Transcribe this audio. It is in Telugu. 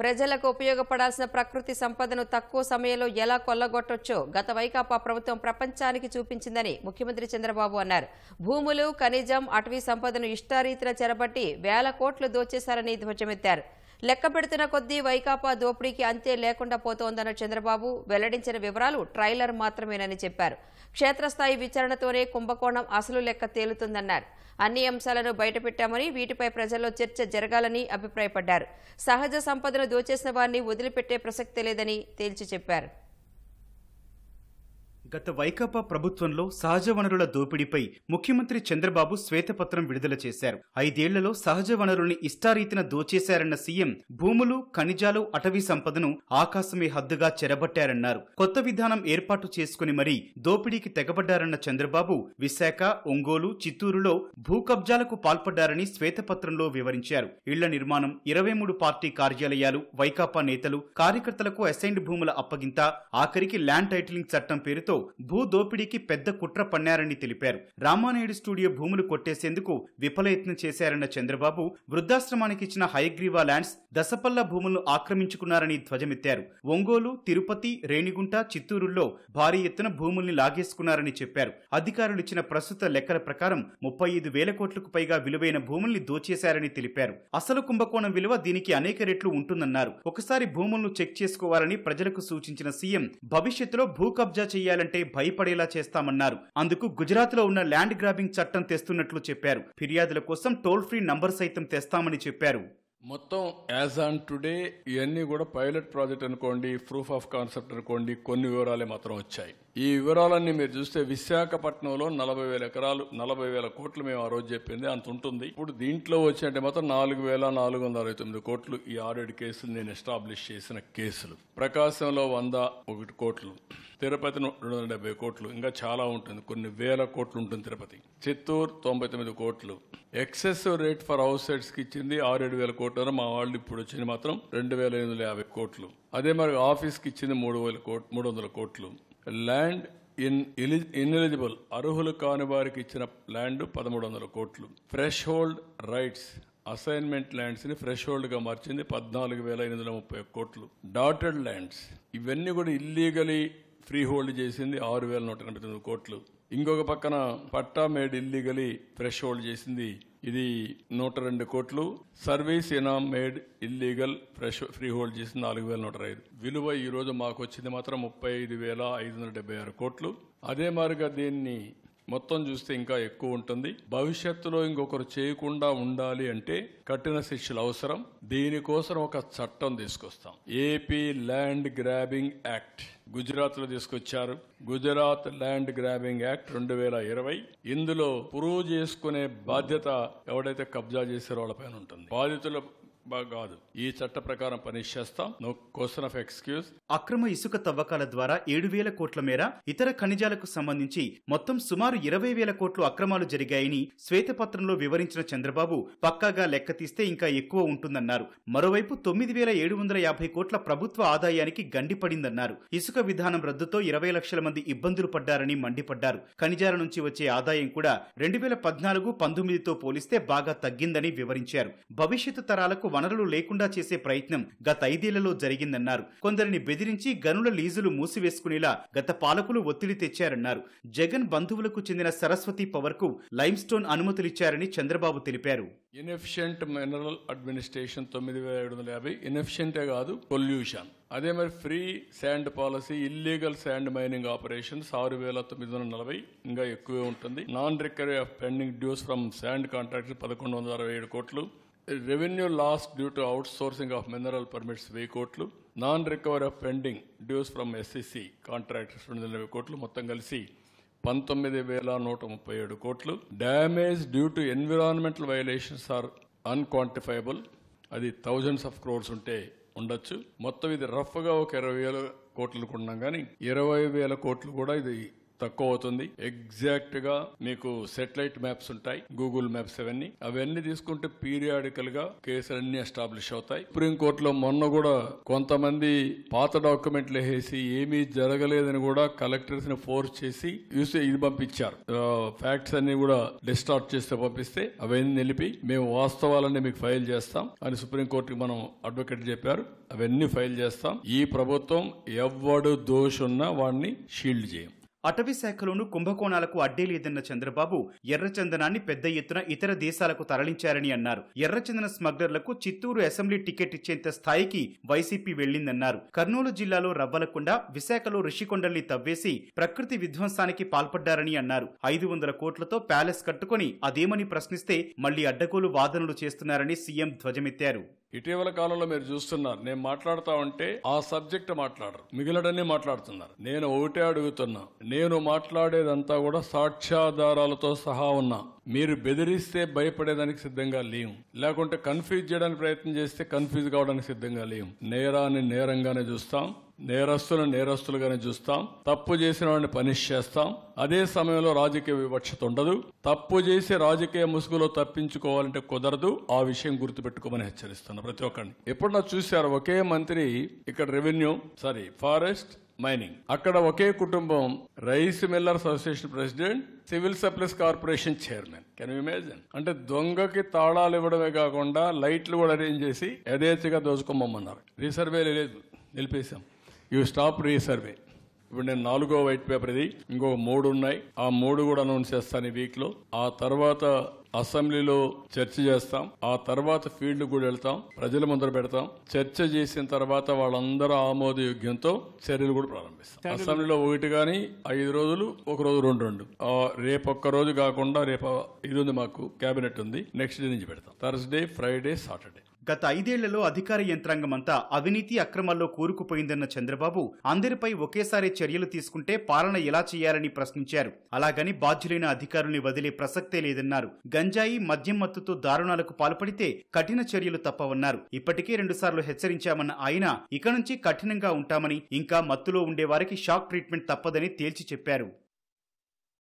ప్రజలకు ఉపయోగపడాల్సిన ప్రకృతి సంపదను తక్కువ సమయంలో ఎలా కొల్లగొట్టొచ్చో గత వైకాపా ప్రభుత్వం ప్రపంచానికి చూపించిందని ముఖ్యమంత్రి చంద్రబాబు అన్నారు భూములు ఖనిజం అటవీ సంపదను ఇష్టారీతిన చెరబట్టి వేల కోట్లు దోచేశారని ధ్వజమెత్తారు లెక్క పెడుతున్న కొద్దీ వైకాపా దోపిడీకి అంతే లేకుండా పోతోందన్న చంద్రబాబు వెల్లడించిన వివరాలు ట్రైలర్ మాత్రమేనని చెప్పారు క్షేత్రస్థాయి విచారణతోనే కుంభకోణం అసలు లెక్క తేలుతుందన్నారు అన్ని అంశాలను బయటపెట్టామని వీటిపై ప్రజల్లో చర్చ జరగాలని అభిప్రాయపడ్డారు సహజ సంపదను దోచేసిన వారిని వదిలిపెట్టే ప్రసక్తే లేదని తేల్చి చెప్పారు గత వైకాపా ప్రభుత్వంలో సహజ వనరుల దోపిడీపై ముఖ్యమంత్రి చంద్రబాబు శ్వేతపత్రం విడుదల చేశారు ఐదేళ్లలో సహజ వనరుల్ని ఇష్టారీతిన దోచేశారన్న సీఎం భూములు ఖనిజాలు అటవీ సంపదను ఆకాశమే హద్దుగా చెరబట్టారన్నారు కొత్త విధానం ఏర్పాటు చేసుకుని మరీ దోపిడీకి తెగబడ్డారన్న చంద్రబాబు విశాఖ ఒంగోలు చిత్తూరులో భూ కబ్జాలకు పాల్పడ్డారని శ్వేతపత్రంలో వివరించారు ఇళ్ల నిర్మాణం ఇరవై మూడు పార్టీ కార్యాలయాలు వైకాపా నేతలు కార్యకర్తలకు అసైన్డ్ భూముల అప్పగింత ఆఖరికి ల్యాండ్ టైటిలింగ్ చట్టం పేరుతో భూ దోపిడీకి పెద్ద కుట్ర పన్నారని తెలిపారు రామానాయుడు స్టూడియో భూములు కొట్టేసేందుకు విఫలయత్నం చేశారన్న చంద్రబాబు వృద్ధాశ్రమానికి ఇచ్చిన హైగ్రీవా ల్యాండ్స్ దశపల్ల భూములను ఆక్రమించుకున్నారని ధ్వజమెత్తారు ఒంగోలు తిరుపతి రేణిగుంట చిత్తూరుల్లో భారీ ఎత్తున భూముల్ని లాగేసుకున్నారని చెప్పారు అధికారులు ఇచ్చిన ప్రస్తుత లెక్కల ప్రకారం ముప్పై ఐదు వేల కోట్లకు పైగా విలువైన భూముల్ని దోచేశారని తెలిపారు అసలు కుంభకోణం విలువ దీనికి అనేక రెట్లు ఉంటుందన్నారు ఒకసారి భూములను చెక్ చేసుకోవాలని ప్రజలకు సూచించిన సీఎం భవిష్యత్తులో భూ కబ్జా చేయాలని కంటే భయపడేలా చేస్తామన్నారు అందుకు గుజరాత్ లో ఉన్న ల్యాండ్ గ్రాబింగ్ చట్టం తెస్తున్నట్లు చెప్పారు ఫిర్యాదుల కోసం టోల్ ఫ్రీ నంబర్ సైతం తెస్తామని చెప్పారు మొత్తం యాజ్ ఆన్ టుడే ఇవన్నీ కూడా పైలట్ ప్రాజెక్ట్ అనుకోండి ప్రూఫ్ ఆఫ్ కాన్సెప్ట్ అనుకోండి కొన్ని వివరాలే మాత్రం వచ్చాయి ఈ వివరాలన్నీ మీరు చూస్తే విశాఖపట్నంలో నలభై వేల ఎకరాలు నలభై వేల కోట్లు మేము ఆ రోజు చెప్పింది అంత ఉంటుంది ఇప్పుడు దీంట్లో వచ్చినట్టే మాత్రం నాలుగు వేల నాలుగు వందల అరవై తొమ్మిది కోట్లు ఈ ఆరేడు కేసులు నేను ఎస్టాబ్లిష్ చేసిన కేసులు ప్రకాశంలో వంద ఒకటి కోట్లు తిరుపతి రెండు వందల డెబ్బై కోట్లు ఇంకా చాలా ఉంటుంది కొన్ని వేల కోట్లు ఉంటుంది తిరుపతి చిత్తూరు తొంభై తొమ్మిది కోట్లు ఎక్సెస్ రేట్ ఫర్ హౌస్ కి ఇచ్చింది ఆరేడు వేల కోట్లు అనుకుంటున్నారు మా వాళ్ళు ఇప్పుడు వచ్చింది మాత్రం రెండు వేల ఎనిమిది వందల యాభై కోట్లు అదే మరి ఆఫీస్కి ఇచ్చింది మూడు వేల కోట్ మూడు వందల కోట్లు ల్యాండ్ ఇన్ ఇన్ఎలిజిబుల్ అర్హులు కాని వారికి ఇచ్చిన ల్యాండ్ పదమూడు వందల కోట్లు ఫ్రెష్ హోల్డ్ రైట్స్ అసైన్మెంట్ ల్యాండ్స్ని ఫ్రెష్ హోల్డ్గా మార్చింది పద్నాలుగు వేల ఎనిమిది వందల ముప్పై కోట్లు డాటెడ్ ల్యాండ్స్ ఇవన్నీ కూడా ఇల్లీగలీ ఫ్రీ హోల్డ్ చేసింది ఆరు వేల నూట ఎనభై తొమ్మిది కోట్లు ఇంకొక పక్కన పట్టా మేడ్ ఇల్లీగలి ఫ్రెష్ హోల్డ్ చేసింది ఇది నూట రెండు కోట్లు సర్వీస్ ఇనామ్ made illegal fresh free hold చేసింది నాలుగు వేల నూట ఐదు విలువ ఈ రోజు మాకు వచ్చింది మాత్రం ముప్పై ఐదు వేల ఐదు వందల డెబ్బై ఆరు కోట్లు అదే మారుగా దీన్ని మొత్తం చూస్తే ఇంకా ఎక్కువ ఉంటుంది భవిష్యత్తులో ఇంకొకరు చేయకుండా ఉండాలి అంటే కఠిన శిక్షలు అవసరం దీనికోసం ఒక చట్టం తీసుకొస్తాం AP land grabbing act Gujarat లో తీసుకొచ్చారు గుజరాత్ ల్యాండ్ గ్రాబింగ్ యాక్ట్ రెండు వేల ఇరవై ఇందులో ప్రూవ్ చేసుకునే బాధ్యత ఎవడైతే కబ్జా చేశారో వాళ్ళపైన ఉంటుంది బాధితుల కాదు ఈ చట్ట ప్రకారం పనిష్ చేస్తాం క్వశ్చన్ ఆఫ్ ఎక్స్క్యూజ్ అక్రమ ఇసుక తవ్వకాల ద్వారా ఏడు వేల కోట్ల మేర ఇతర ఖనిజాలకు సంబంధించి మొత్తం సుమారు ఇరవై వేల కోట్లు అక్రమాలు జరిగాయని శ్వేతపత్రంలో వివరించిన చంద్రబాబు పక్కాగా లెక్క తీస్తే ఇంకా ఎక్కువ ఉంటుందన్నారు మరోవైపు తొమ్మిది వేల ఏడు వందల యాభై కోట్ల ప్రభుత్వ ఆదాయానికి గండిపడిందన్నారు ఇసుక విధానం రద్దుతో ఇరవై లక్షల మంది ఇబ్బందులు పడ్డారని మండిపడ్డారు ఖనిజాల నుంచి వచ్చే ఆదాయం కూడా రెండు వేల పద్నాలుగు పంతొమ్మిదితో పోలిస్తే బాగా తగ్గిందని వివరించారు భవిష్యత్తు తరాలకు వనరులు లేకుండా చేసే ప్రయత్నం గత ఐదేళ్లలో జరిగిందన్నారు కొందరిని బెదిరించి గనుల లీజులు మూసివేసుకునేలా గత పాలకులు ఒత్తిడి తెచ్చారన్నారు జగన్ బంధువులకు చెందిన సరస్వతి పవర్కు లైమ్ స్టోన్ అనుమతులిచ్చారని చంద్రబాబు తెలిపారు ఇన్ఎఫిషియంట్ మినరల్ అడ్మినిస్ట్రేషన్ తొమ్మిది వేల ఏడు వందల యాభై ఇన్ఎఫిషియంటే కాదు పొల్యూషన్ అదే మరి free sand policy illegal sand mining operations ఆరు వేల తొమ్మిది వందల నలభై ఇంకా ఎక్కువే ఉంటుంది non recovery of pending dues from sand contract పదకొండు వందల అరవై ఏడు కోట్లు revenue loss due to outsourcing of mineral permits వెయ్యి కోట్లు non recover of pending dues from SCC contractors రెండు వందల కోట్లు మొత్తం కలిసి పంతొమ్మిది వేల నూట ముప్పై ఏడు కోట్లు damage due to environmental violations are unquantifiable అది థౌజండ్స్ ఆఫ్ క్రోర్స్ ఉంటే ఉండొచ్చు మొత్తం ఇది రఫ్గా ఒక ఇరవై వేల కోట్లు కొన్నాం కానీ ఇరవై వేల కోట్లు కూడా ఇది తక్కువ అవుతుంది ఎగ్జాక్ట్ గా మీకు సెటిలైట్ మ్యాప్స్ ఉంటాయి గూగుల్ మ్యాప్స్ అవన్నీ అవన్నీ తీసుకుంటే పీరియాడికల్ గా కేసులన్నీ ఎస్టాబ్లిష్ అవుతాయి సుప్రీంకోర్టులో మొన్న కూడా కొంతమంది పాత డాక్యుమెంట్లు వేసి ఏమీ జరగలేదని కూడా కలెక్టర్స్ ని ఫోర్స్ చేసి చూసి ఇది పంపించారు ఫ్యాక్ట్స్ అన్ని కూడా డిస్టార్ట్ చేస్తే పంపిస్తే అవన్నీ నిలిపి మేము వాస్తవాలన్నీ మీకు ఫైల్ చేస్తాం అని సుప్రీంకోర్టుకి మనం అడ్వకేట్ చెప్పారు అవన్నీ ఫైల్ చేస్తాం ఈ ప్రభుత్వం ఎవడు దోషున్నా వాడిని షీల్డ్ చేయం అటవీశాఖలోనూ కుంభకోణాలకు అడ్డే లేదన్న చంద్రబాబు ఎర్రచందనాన్ని పెద్ద ఎత్తున ఇతర దేశాలకు తరలించారని అన్నారు ఎర్రచందన స్మగ్లర్లకు చిత్తూరు అసెంబ్లీ టికెట్ ఇచ్చేంత స్థాయికి వైసీపీ వెళ్లిందన్నారు కర్నూలు జిల్లాలో రవ్వలకొండ విశాఖలో ఋషికొండల్ని తవ్వేసి ప్రకృతి విధ్వంసానికి పాల్పడ్డారని అన్నారు ఐదు వందల కోట్లతో ప్యాలెస్ కట్టుకుని అదేమని ప్రశ్నిస్తే మళ్లీ అడ్డగోలు వాదనలు చేస్తున్నారని సీఎం ధ్వజమెత్తారు ఇటీవల కాలంలో మీరు చూస్తున్నారు నేను మాట్లాడుతా ఉంటే ఆ సబ్జెక్ట్ మాట్లాడరు మిగిలడన్నీ మాట్లాడుతున్నారు నేను ఒకటే అడుగుతున్నా నేను మాట్లాడేదంతా కూడా సాక్ష్యాధారాలతో సహా ఉన్నా మీరు బెదిరిస్తే భయపడేదానికి సిద్ధంగా లేము లేకుంటే కన్ఫ్యూజ్ చేయడానికి ప్రయత్నం చేస్తే కన్ఫ్యూజ్ కావడానికి సిద్ధంగా లేము నేరాన్ని నేరంగానే చూస్తాం నేరస్తులను నేరస్తులుగానే చూస్తాం తప్పు చేసిన వాడిని పనిష్ చేస్తాం అదే సమయంలో రాజకీయ వివక్షత ఉండదు తప్పు చేసి రాజకీయ ముసుగులో తప్పించుకోవాలంటే కుదరదు ఆ విషయం గుర్తుపెట్టుకోమని హెచ్చరిస్తున్నాను ప్రతి ఒక్కరిని ఎప్పుడు నాకు చూశారు ఒకే మంత్రి ఇక్కడ రెవెన్యూ సారీ ఫారెస్ట్ మైనింగ్ అక్కడ ఒకే కుటుంబం rice miller association president civil supplies corporation chairman can imagine అంటే దొంగకి తాళాలు ఇవ్వడమే కాకుండా లైట్లు కూడా అరేంజ్ చేసి యథేచ్ఛగా దోచుకోమన్నారు రీసర్వే లేదు నిలిపేశాం యూ స్టాప్ రీసర్వే ఇప్పుడు నేను నాలుగో వైట్ పేపర్ ఇది ఇంకో మూడు ఉన్నాయి ఆ మూడు కూడా అనౌన్స్ చేస్తాను ఈ వీక్ లో ఆ తర్వాత అసెంబ్లీలో చర్చ చేస్తాం ఆ తర్వాత ఫీల్డ్ కూడా వెళ్తాం ప్రజల ముందర పెడతాం చర్చ చేసిన తర్వాత వాళ్ళందరూ ఆమోదయోగ్యంతో చర్యలు కూడా ప్రారంభిస్తాం అసెంబ్లీలో ఒకటి కానీ ఐదు రోజులు ఒక రోజు రెండు రెండు రేపు ఒక్క రోజు కాకుండా రేపు ఇది ఉంది మాకు కేబినెట్ ఉంది నెక్స్ట్ డే నుంచి పెడతాం థర్స్డే ఫ్రైడే సాటర్డే గత ఐదేళ్లలో అధికార యంత్రాంగమంతా అవినీతి అక్రమాల్లో కూరుకుపోయిందన్న చంద్రబాబు అందరిపై ఒకేసారి చర్యలు తీసుకుంటే పాలన ఎలా చేయాలని ప్రశ్నించారు అలాగని బాధ్యులైన అధికారుల్ని వదిలే ప్రసక్తే లేదన్నారు గంజాయి మద్యం మత్తుతో దారుణాలకు పాల్పడితే కఠిన చర్యలు తప్పవన్నారు ఇప్పటికే రెండుసార్లు హెచ్చరించామన్న ఆయన ఇక నుంచి కఠినంగా ఉంటామని ఇంకా మత్తులో ఉండేవారికి షాక్ ట్రీట్మెంట్ తప్పదని తేల్చి చెప్పారు